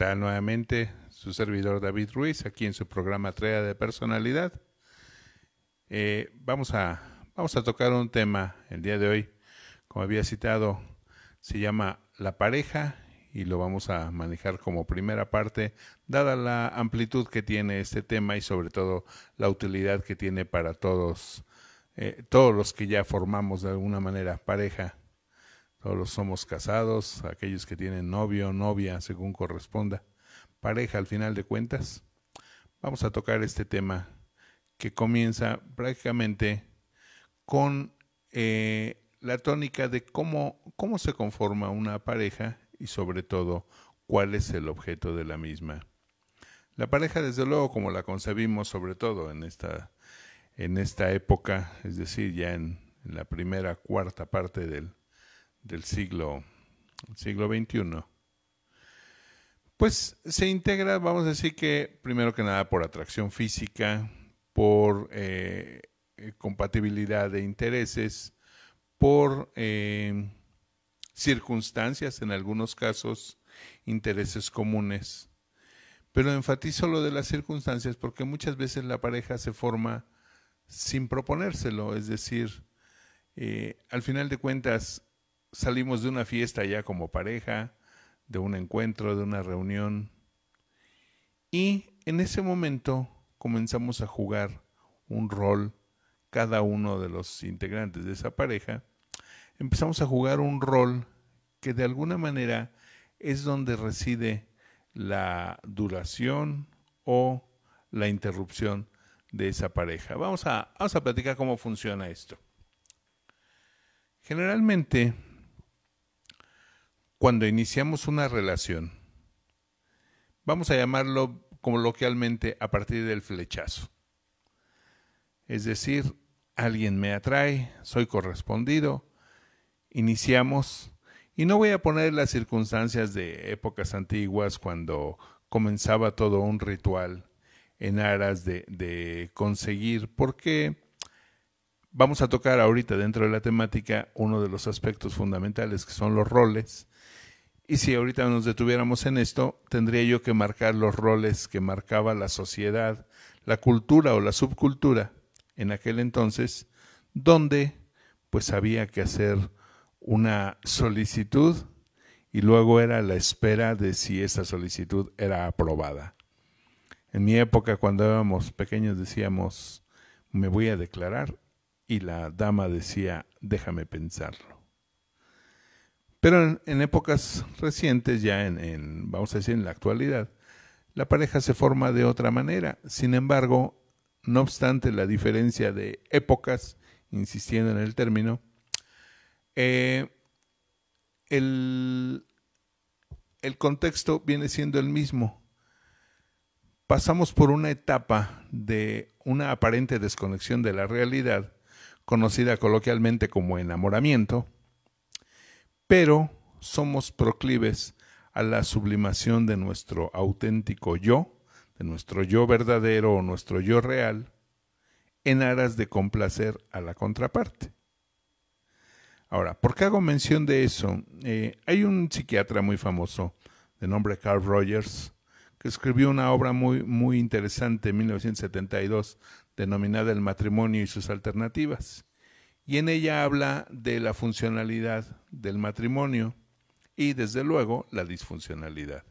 Nuevamente su servidor David Ruiz, aquí en su programa Trea de Personalidad. Eh, vamos, a, tocar un tema el día de hoy, como había citado, se llama La pareja y lo vamos a manejar como primera parte, dada la amplitud que tiene este tema y sobre todo la utilidad que tiene para todos, eh, todos los que ya formamos de alguna manera pareja todos somos casados, aquellos que tienen novio o novia, según corresponda, pareja al final de cuentas. Vamos a tocar este tema que comienza prácticamente con eh, la tónica de cómo, cómo se conforma una pareja y sobre todo cuál es el objeto de la misma. La pareja, desde luego, como la concebimos sobre todo en esta, en esta época, es decir, ya en la primera cuarta parte del del siglo, siglo XXI, pues se integra, vamos a decir que primero que nada por atracción física, por eh, compatibilidad de intereses, por eh, circunstancias, en algunos casos intereses comunes. Pero enfatizo lo de las circunstancias porque muchas veces la pareja se forma sin proponérselo, es decir, eh, al final de cuentas, salimos de una fiesta ya como pareja, de un encuentro, de una reunión. Y en ese momento comenzamos a jugar un rol, cada uno de los integrantes de esa pareja, empezamos a jugar un rol que de alguna manera es donde reside la duración o la interrupción de esa pareja. Vamos a, vamos a platicar cómo funciona esto. Generalmente cuando iniciamos una relación, vamos a llamarlo coloquialmente a partir del flechazo. Es decir, alguien me atrae, soy correspondido, iniciamos, y no voy a poner las circunstancias de épocas antiguas cuando comenzaba todo un ritual en aras de, de conseguir, porque vamos a tocar ahorita dentro de la temática uno de los aspectos fundamentales que son los roles, y si ahorita nos detuviéramos en esto, tendría yo que marcar los roles que marcaba la sociedad, la cultura o la subcultura en aquel entonces, donde pues había que hacer una solicitud y luego era la espera de si esa solicitud era aprobada. En mi época, cuando éramos pequeños, decíamos, me voy a declarar y la dama decía, déjame pensarlo. Pero en, épocas recientes, ya en, vamos a decir, en la actualidad, la pareja se forma de otra manera. Sin embargo, no obstante la diferencia de épocas, insistiendo en el término, eh, el, el contexto viene siendo el mismo. Pasamos por una etapa de una aparente desconexión de la realidad, conocida coloquialmente como enamoramiento, pero somos proclives a la sublimación de nuestro auténtico yo, de nuestro yo verdadero o nuestro yo real, en aras de complacer a la contraparte. Ahora, ¿por qué hago mención de eso? Eh, hay un psiquiatra muy famoso de nombre Carl Rogers que escribió una obra muy, muy interesante en 1972 denominada El matrimonio y sus alternativas y en ella habla de la funcionalidad del matrimonio y desde luego la disfuncionalidad.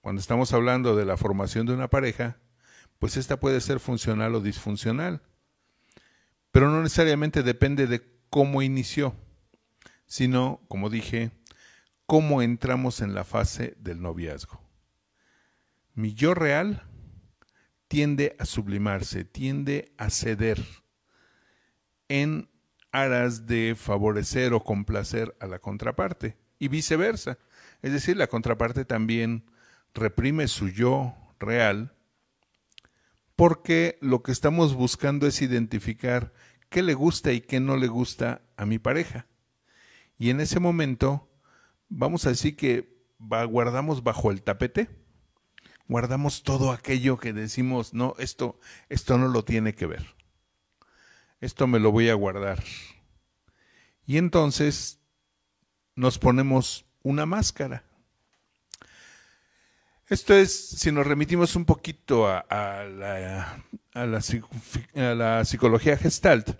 Cuando estamos hablando de la formación de una pareja, pues esta puede ser funcional o disfuncional, pero no necesariamente depende de cómo inició, sino, como dije, cómo entramos en la fase del noviazgo. Mi yo real tiende a sublimarse, tiende a ceder en aras de favorecer o complacer a la contraparte y viceversa. Es decir, la contraparte también reprime su yo real porque lo que estamos buscando es identificar qué le gusta y qué no le gusta a mi pareja. Y en ese momento vamos a decir que guardamos bajo el tapete, guardamos todo aquello que decimos, no, esto, esto no lo tiene que ver esto me lo voy a guardar. Y entonces nos ponemos una máscara. Esto es, si nos remitimos un poquito a, la, psicología gestalt,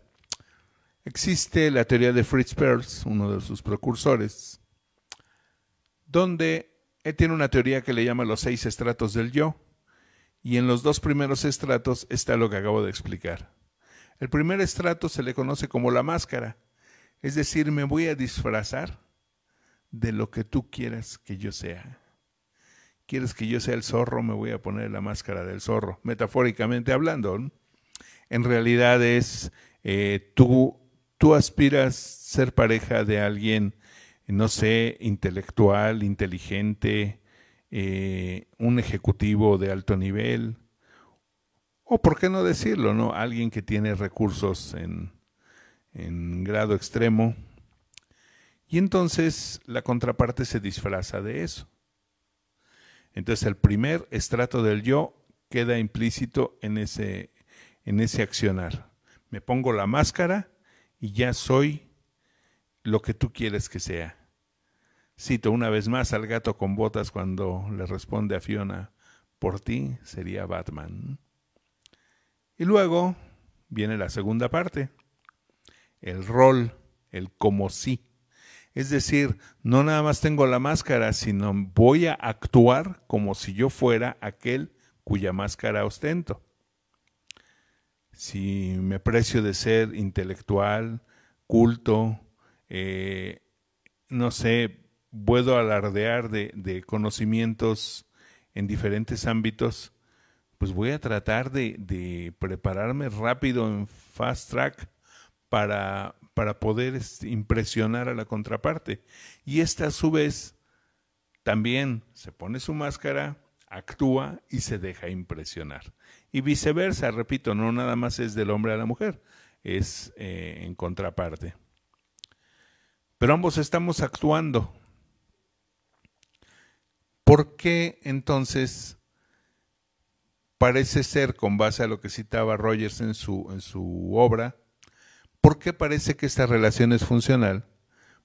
existe la teoría de Fritz Perls, uno de sus precursores, donde él tiene una teoría que le llama los seis estratos del yo, y en los dos primeros estratos está lo que acabo de explicar. El primer estrato se le conoce como la máscara, es decir, me voy a disfrazar de lo que tú quieras que yo sea. ¿Quieres que yo sea el zorro? Me voy a poner la máscara del zorro, metafóricamente hablando. En realidad es eh, tú, tú aspiras ser pareja de alguien, no sé, intelectual, inteligente, eh, un ejecutivo de alto nivel, o por qué no decirlo, ¿no? Alguien que tiene recursos en, en grado extremo. Y entonces la contraparte se disfraza de eso. Entonces el primer estrato del yo queda implícito en ese, en ese accionar. Me pongo la máscara y ya soy lo que tú quieres que sea. Cito una vez más al gato con botas cuando le responde a Fiona, por ti sería Batman. Y luego viene la segunda parte, el rol, el como sí. Es decir, no nada más tengo la máscara, sino voy a actuar como si yo fuera aquel cuya máscara ostento. Si me precio de ser intelectual, culto, eh, no sé, puedo alardear de conocimientos en diferentes ámbitos, pues voy a tratar de, prepararme rápido en fast track para, poder este, impresionar a la contraparte. Y esta a su vez también se pone su máscara, actúa y se deja impresionar. Y viceversa, repito, no nada más es del hombre a la mujer, es eh, en contraparte. Pero ambos estamos actuando. ¿Por qué entonces parece ser, con base a lo que citaba Rogers en su, en su obra, ¿por qué parece que esta relación es funcional?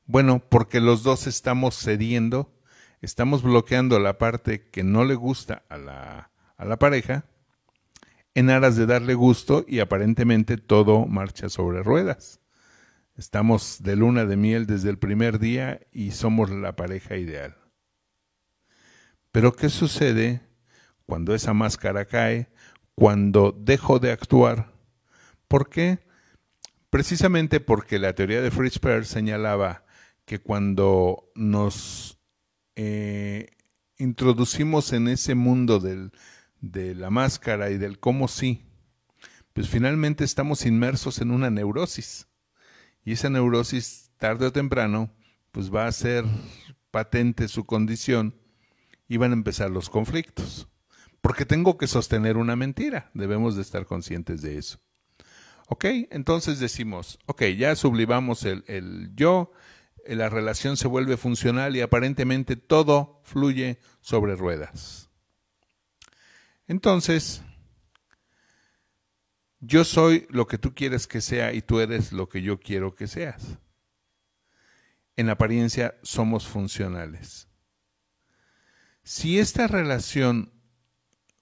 Bueno, porque los dos estamos cediendo, estamos bloqueando la parte que no le gusta a la, a la pareja en aras de darle gusto y aparentemente todo marcha sobre ruedas. Estamos de luna de miel desde el primer día y somos la pareja ideal. Pero ¿qué sucede cuando esa máscara cae, cuando dejo de actuar. ¿Por qué? Precisamente porque la teoría de Fritz Perls señalaba que cuando nos eh, introducimos en ese mundo de la máscara y del cómo sí, pues finalmente estamos inmersos en una neurosis. Y esa neurosis, tarde o temprano, pues va a ser patente su condición y van a empezar los conflictos porque tengo que sostener una mentira. Debemos de estar conscientes de eso. ¿Ok? Entonces decimos, ok, ya sublimamos el, el yo, eh, la relación se vuelve funcional y aparentemente todo fluye sobre ruedas. Entonces, yo soy lo que tú quieres que sea y tú eres lo que yo quiero que seas. En apariencia somos funcionales. Si esta relación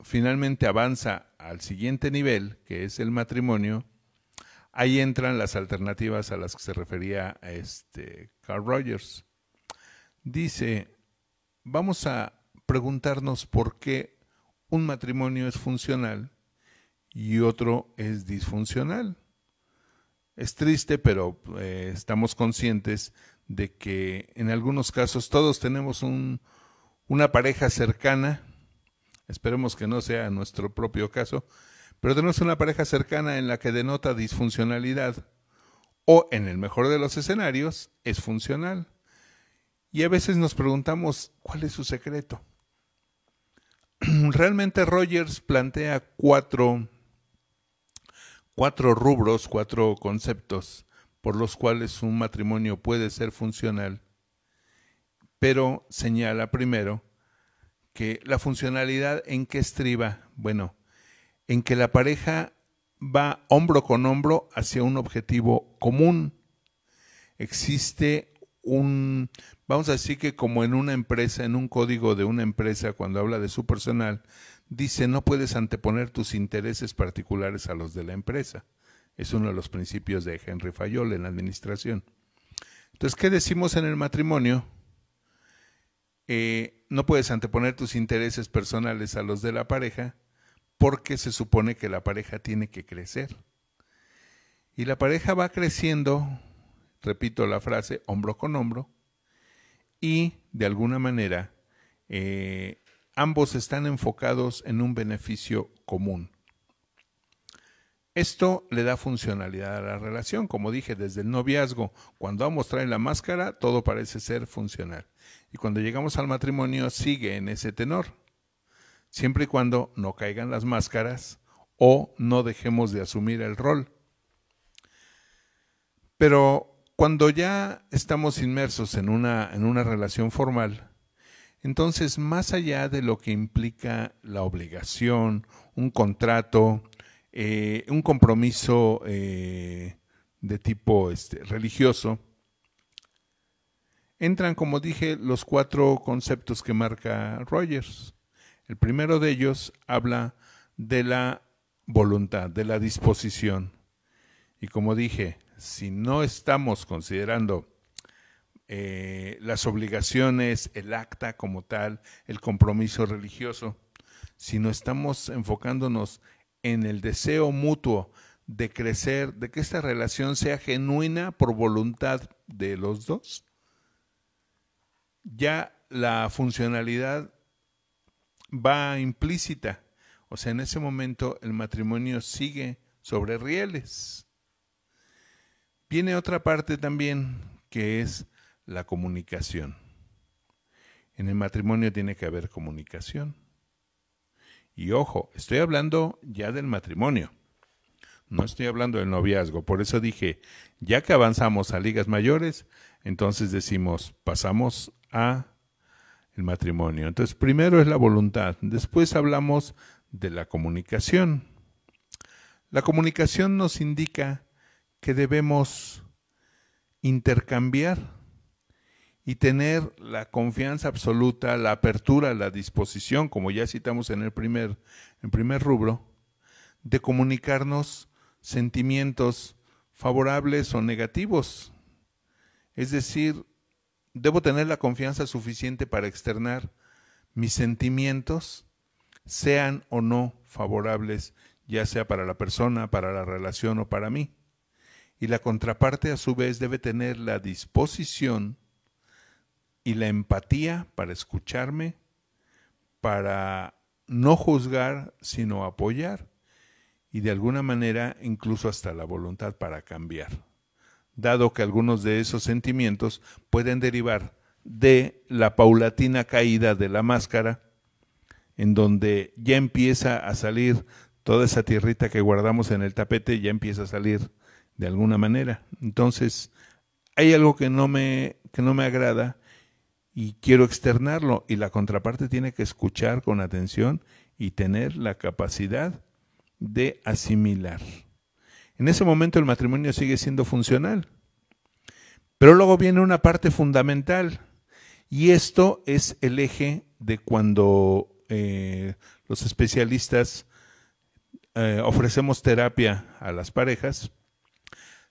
finalmente avanza al siguiente nivel, que es el matrimonio, ahí entran las alternativas a las que se refería este Carl Rogers. Dice, vamos a preguntarnos por qué un matrimonio es funcional y otro es disfuncional. Es triste, pero eh, estamos conscientes de que en algunos casos todos tenemos un, una pareja cercana Esperemos que no sea nuestro propio caso, pero tenemos una pareja cercana en la que denota disfuncionalidad o, en el mejor de los escenarios, es funcional. Y a veces nos preguntamos cuál es su secreto. Realmente Rogers plantea cuatro, cuatro rubros, cuatro conceptos por los cuales un matrimonio puede ser funcional, pero señala primero que la funcionalidad en que estriba, bueno, en que la pareja va hombro con hombro hacia un objetivo común. Existe un, vamos a decir que como en una empresa, en un código de una empresa, cuando habla de su personal, dice no puedes anteponer tus intereses particulares a los de la empresa. Es uno de los principios de Henry Fayol en la administración. Entonces, ¿qué decimos en el matrimonio? Eh, no puedes anteponer tus intereses personales a los de la pareja porque se supone que la pareja tiene que crecer. Y la pareja va creciendo, repito la frase, hombro con hombro, y de alguna manera eh, ambos están enfocados en un beneficio común. Esto le da funcionalidad a la relación. Como dije, desde el noviazgo, cuando ambos traen la máscara, todo parece ser funcional. Y cuando llegamos al matrimonio, sigue en ese tenor. Siempre y cuando no caigan las máscaras o no dejemos de asumir el rol. Pero cuando ya estamos inmersos en una, en una relación formal, entonces más allá de lo que implica la obligación, un contrato, eh, un compromiso eh, de tipo este, religioso, entran, como dije, los cuatro conceptos que marca Rogers. El primero de ellos habla de la voluntad, de la disposición. Y como dije, si no estamos considerando eh, las obligaciones, el acta como tal, el compromiso religioso, si no estamos enfocándonos en el deseo mutuo de crecer, de que esta relación sea genuina por voluntad de los dos, ya la funcionalidad va implícita. O sea, en ese momento el matrimonio sigue sobre rieles. Viene otra parte también que es la comunicación. En el matrimonio tiene que haber comunicación. Y ojo, estoy hablando ya del matrimonio. No estoy hablando del noviazgo. Por eso dije, ya que avanzamos a ligas mayores, entonces decimos, pasamos a el matrimonio. Entonces, primero es la voluntad, después hablamos de la comunicación. La comunicación nos indica que debemos intercambiar y tener la confianza absoluta, la apertura, la disposición, como ya citamos en el primer, en primer rubro, de comunicarnos sentimientos favorables o negativos. Es decir, debo tener la confianza suficiente para externar mis sentimientos, sean o no favorables, ya sea para la persona, para la relación o para mí. Y la contraparte a su vez debe tener la disposición y la empatía para escucharme, para no juzgar, sino apoyar y de alguna manera incluso hasta la voluntad para cambiar, dado que algunos de esos sentimientos pueden derivar de la paulatina caída de la máscara, en donde ya empieza a salir toda esa tierrita que guardamos en el tapete, ya empieza a salir de alguna manera. Entonces, hay algo que no me, que no me agrada y quiero externarlo y la contraparte tiene que escuchar con atención y tener la capacidad de asimilar. En ese momento el matrimonio sigue siendo funcional. Pero luego viene una parte fundamental y esto es el eje de cuando eh, los especialistas eh, ofrecemos terapia a las parejas,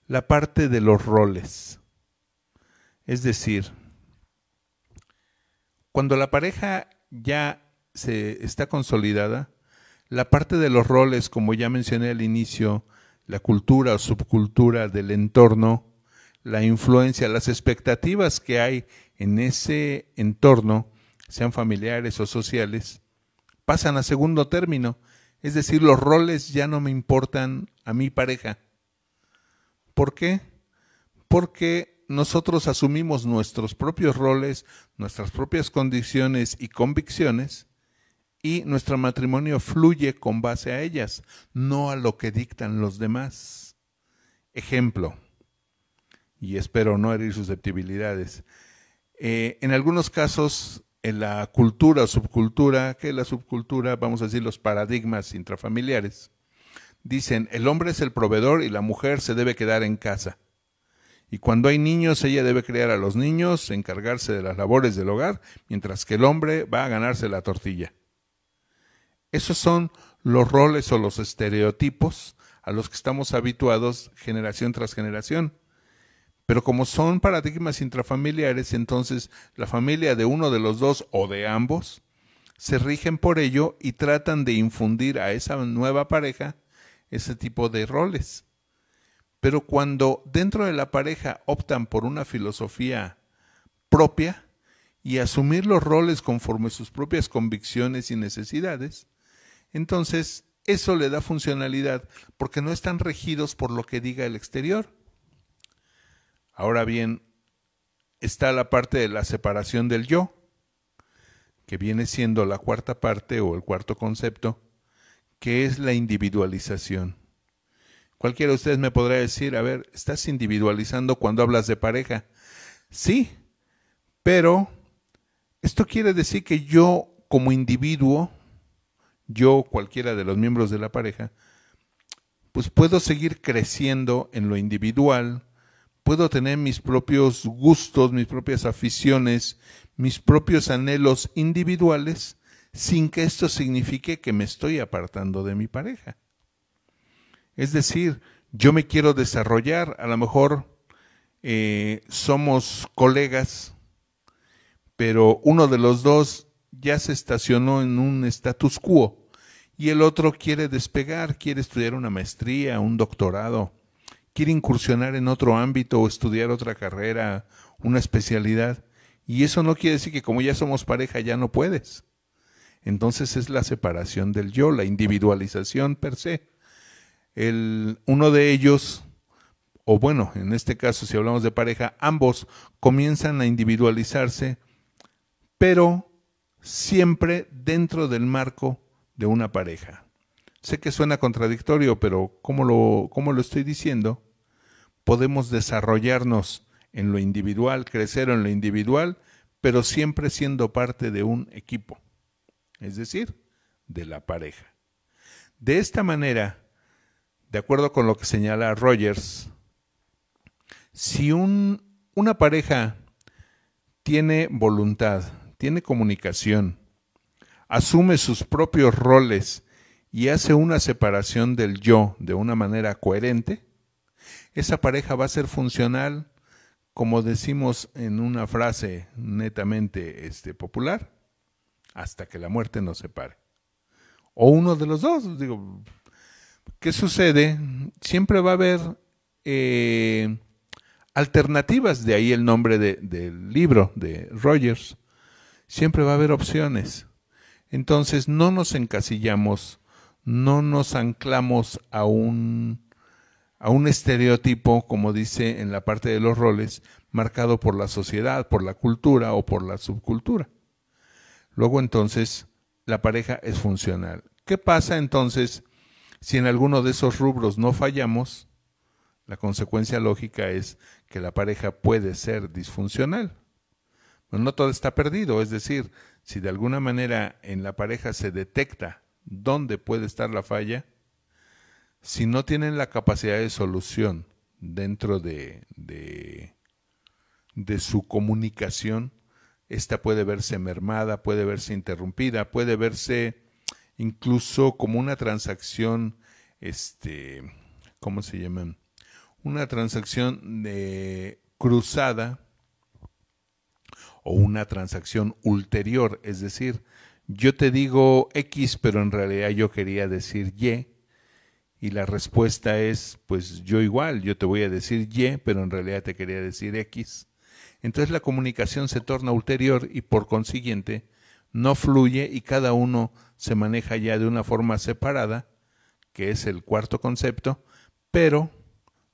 la parte de los roles. Es decir, cuando la pareja ya se está consolidada, la parte de los roles, como ya mencioné al inicio, la cultura o subcultura del entorno, la influencia, las expectativas que hay en ese entorno, sean familiares o sociales, pasan a segundo término. Es decir, los roles ya no me importan a mi pareja. ¿Por qué? Porque nosotros asumimos nuestros propios roles, nuestras propias condiciones y convicciones, y nuestro matrimonio fluye con base a ellas, no a lo que dictan los demás. Ejemplo, y espero no herir susceptibilidades, eh, en algunos casos en la cultura o subcultura, que la subcultura, vamos a decir, los paradigmas intrafamiliares, dicen el hombre es el proveedor y la mujer se debe quedar en casa. Y cuando hay niños, ella debe criar a los niños, encargarse de las labores del hogar, mientras que el hombre va a ganarse la tortilla. Esos son los roles o los estereotipos a los que estamos habituados generación tras generación. Pero como son paradigmas intrafamiliares, entonces la familia de uno de los dos o de ambos se rigen por ello y tratan de infundir a esa nueva pareja ese tipo de roles. Pero cuando dentro de la pareja optan por una filosofía propia y asumir los roles conforme sus propias convicciones y necesidades, entonces eso le da funcionalidad porque no están regidos por lo que diga el exterior. Ahora bien, está la parte de la separación del yo, que viene siendo la cuarta parte o el cuarto concepto, que es la individualización. Cualquiera de ustedes me podría decir, a ver, estás individualizando cuando hablas de pareja. Sí, pero esto quiere decir que yo como individuo, yo cualquiera de los miembros de la pareja, pues puedo seguir creciendo en lo individual, puedo tener mis propios gustos, mis propias aficiones, mis propios anhelos individuales, sin que esto signifique que me estoy apartando de mi pareja. Es decir, yo me quiero desarrollar, a lo mejor eh, somos colegas, pero uno de los dos ya se estacionó en un status quo y el otro quiere despegar, quiere estudiar una maestría, un doctorado, quiere incursionar en otro ámbito o estudiar otra carrera, una especialidad. Y eso no quiere decir que como ya somos pareja ya no puedes. Entonces es la separación del yo, la individualización per se. El, uno de ellos, o bueno, en este caso si hablamos de pareja, ambos comienzan a individualizarse, pero siempre dentro del marco de una pareja. Sé que suena contradictorio, pero como lo, como lo estoy diciendo, podemos desarrollarnos en lo individual, crecer en lo individual, pero siempre siendo parte de un equipo, es decir, de la pareja. De esta manera, de acuerdo con lo que señala Rogers, si una pareja tiene voluntad, tiene comunicación, asume sus propios roles y hace una separación del yo de una manera coherente, esa pareja va a ser funcional, como decimos en una frase netamente este, popular, hasta que la muerte nos separe. O uno de los dos, digo, ¿Qué sucede? Siempre va a haber eh, alternativas, de ahí el nombre del libro de Rogers. Siempre va a haber opciones. Entonces no nos encasillamos, no nos anclamos a un, a un estereotipo, como dice en la parte de los roles, marcado por la sociedad, por la cultura o por la subcultura. Luego entonces la pareja es funcional. ¿Qué pasa entonces si en alguno de esos rubros no fallamos, la consecuencia lógica es que la pareja puede ser disfuncional. Pero no todo está perdido, es decir, si de alguna manera en la pareja se detecta dónde puede estar la falla, si no tienen la capacidad de solución dentro de, de, de su comunicación, esta puede verse mermada, puede verse interrumpida, puede verse incluso como una transacción, este, ¿cómo se llaman? Una transacción de cruzada o una transacción ulterior, es decir, yo te digo X, pero en realidad yo quería decir Y, y la respuesta es, pues yo igual, yo te voy a decir Y, pero en realidad te quería decir X. Entonces la comunicación se torna ulterior y por consiguiente no fluye y cada uno se maneja ya de una forma separada, que es el cuarto concepto, pero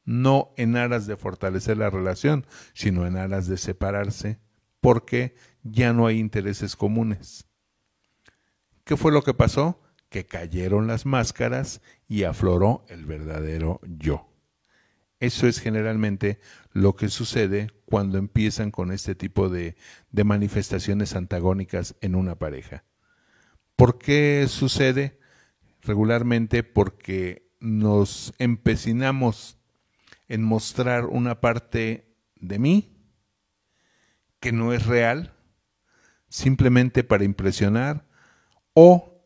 no en aras de fortalecer la relación, sino en aras de separarse, porque ya no hay intereses comunes. ¿Qué fue lo que pasó? Que cayeron las máscaras y afloró el verdadero yo. Eso es generalmente lo que sucede cuando empiezan con este tipo de, manifestaciones antagónicas en una pareja. ¿Por qué sucede? Regularmente porque nos empecinamos en mostrar una parte de mí que no es real, simplemente para impresionar, o,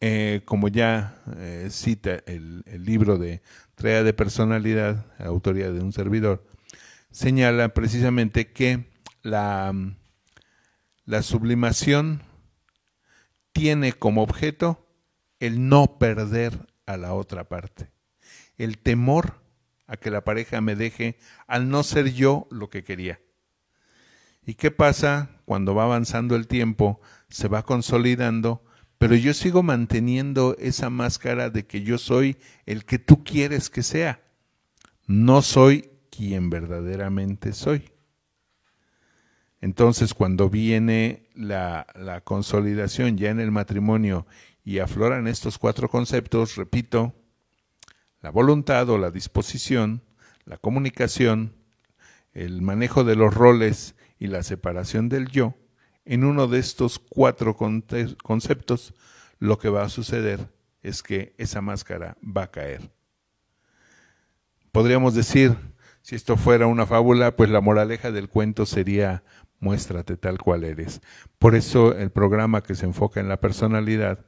eh, como ya eh, cita el, el libro de Trea de Personalidad, autoría de un servidor, señala precisamente que la, la sublimación tiene como objeto el no perder a la otra parte, el temor a que la pareja me deje al no ser yo lo que quería. ¿Y qué pasa cuando va avanzando el tiempo, se va consolidando, pero yo sigo manteniendo esa máscara de que yo soy el que tú quieres que sea? No soy quien verdaderamente soy. Entonces, cuando viene la, la, consolidación ya en el matrimonio y afloran estos cuatro conceptos, repito, la voluntad o la disposición, la comunicación, el manejo de los roles y la separación del yo, en uno de estos cuatro conceptos, lo que va a suceder es que esa máscara va a caer. Podríamos decir, si esto fuera una fábula, pues la moraleja del cuento sería muéstrate tal cual eres. Por eso el programa que se enfoca en la personalidad,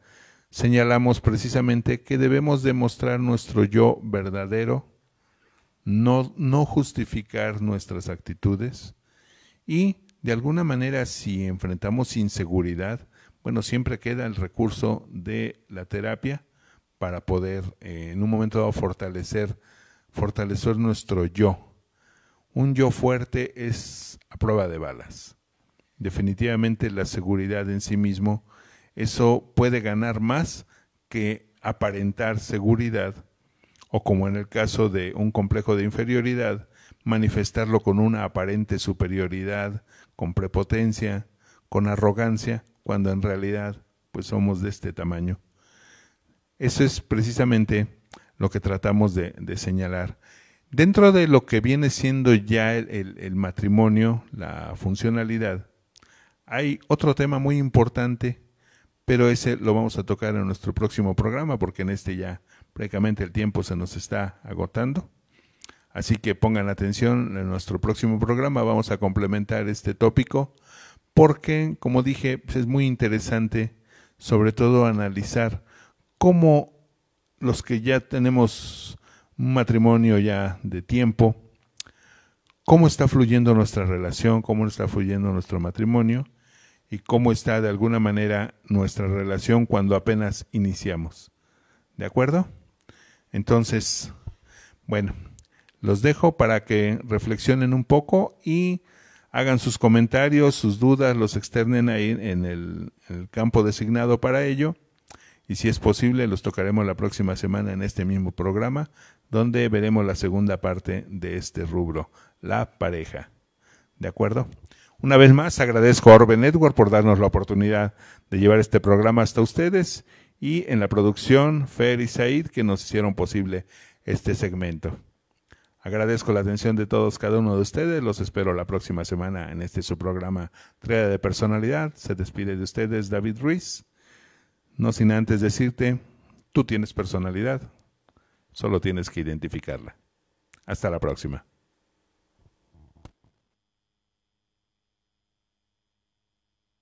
señalamos precisamente que debemos demostrar nuestro yo verdadero, no, justificar nuestras actitudes y de alguna manera si enfrentamos inseguridad, bueno, siempre queda el recurso de la terapia para poder eh, en un momento dado fortalecer, fortalecer nuestro yo, un yo fuerte es a prueba de balas. Definitivamente la seguridad en sí mismo, eso puede ganar más que aparentar seguridad o como en el caso de un complejo de inferioridad, manifestarlo con una aparente superioridad, con prepotencia, con arrogancia, cuando en realidad pues somos de este tamaño. Eso es precisamente lo que tratamos de, de señalar. Dentro de lo que viene siendo ya el, matrimonio, la funcionalidad, hay otro tema muy importante, pero ese lo vamos a tocar en nuestro próximo programa, porque en este ya prácticamente el tiempo se nos está agotando. Así que pongan atención, en nuestro próximo programa vamos a complementar este tópico, porque, como dije, pues, es muy interesante, sobre todo, analizar cómo los que ya tenemos un matrimonio ya de tiempo, cómo está fluyendo nuestra relación, cómo está fluyendo nuestro matrimonio y cómo está de alguna manera nuestra relación cuando apenas iniciamos. ¿De acuerdo? Entonces, bueno, los dejo para que reflexionen un poco y hagan sus comentarios, sus dudas, los externen ahí en el, en el campo designado para ello y si es posible los tocaremos la próxima semana en este mismo programa, donde veremos la segunda parte de este rubro, la pareja. ¿De acuerdo? Una vez más, agradezco a Orbe Network por darnos la oportunidad de llevar este programa hasta ustedes y en la producción Fer y Said que nos hicieron posible este segmento. Agradezco la atención de todos, cada uno de ustedes. Los espero la próxima semana en este su programa Trea de Personalidad. Se despide de ustedes David Ruiz. No sin antes decirte, tú tienes personalidad, solo tienes que identificarla. Hasta la próxima.